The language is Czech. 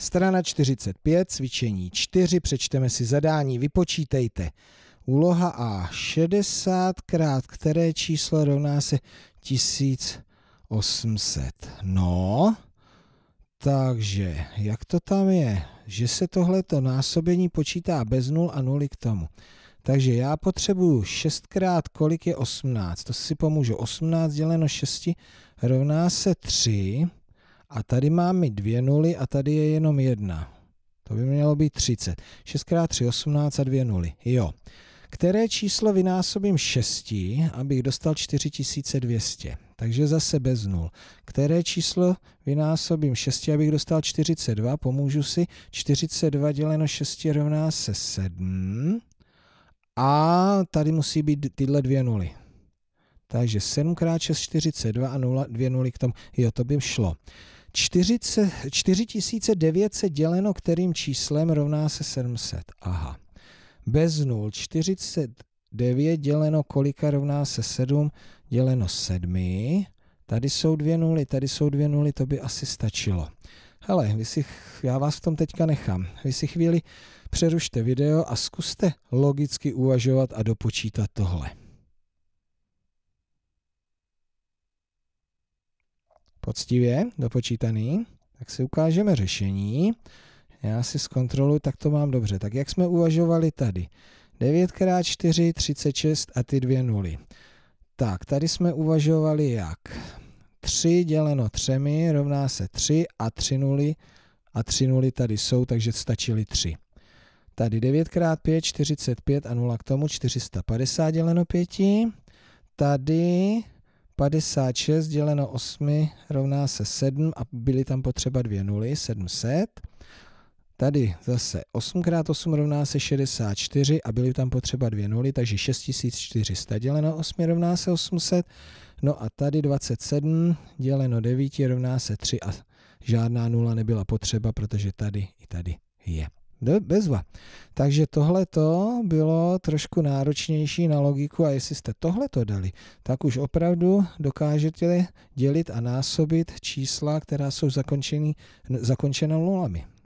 Strana 45, cvičení 4, přečteme si zadání, vypočítejte. Úloha A, 60 krát které číslo rovná se 1800. No, takže, jak to tam je? Že se tohleto násobení počítá bez 0 a 0 k tomu. Takže já potřebuju 6 krát kolik je 18. To si pomůžu. 18 děleno 6 rovná se 3. A tady máme dvě nuly a tady je jenom jedna. To by mělo být 30. 6x3, 18 a dvě nuly. Jo. Které číslo vynásobím 6, abych dostal 4200. Takže zase bez nul. Které číslo vynásobím 6, abych dostal 42, pomůžu si. 42 děleno 6 rovná se 7. A tady musí být tyhle dvě nuly. Takže 7 x 6, 42 a 0, dvě nuly k tomu. Jo, to by šlo. 4900 děleno kterým číslem rovná se 700. Aha. Bez 0. 49 děleno kolika rovná se 7 děleno 7. Tady jsou dvě nuly, tady jsou dvě nuly, to by asi stačilo. Hele, vy si, já vás v tom teďka nechám. Vy si chvíli přerušte video a zkuste logicky uvažovat a dopočítat tohle. poctivě dopočítaný, tak si ukážeme řešení. Já si zkontroluji, tak to mám dobře. Tak jak jsme uvažovali tady? 9 x 4, 36 a ty dvě nuly. Tak, tady jsme uvažovali jak? 3 děleno 3 rovná se 3 a 3 nuly a 3 nuly tady jsou, takže stačily 3. Tady 9 x 5, 45 a 0 k tomu, 450 děleno 5. Tady 56 děleno 8 rovná se 7 a byly tam potřeba dvě nuly, 700. Tady zase 8x8 rovná se 64 a byly tam potřeba dvě nuly, takže 6400 děleno 8 rovná se 800. No a tady 27 děleno 9 rovná se 3 a žádná nula nebyla potřeba, protože tady i tady je bezva. Takže tohle to bylo trošku náročnější na logiku a jestli jste tohle to dali, tak už opravdu dokážete dělit a násobit čísla, která jsou zakončena nulami.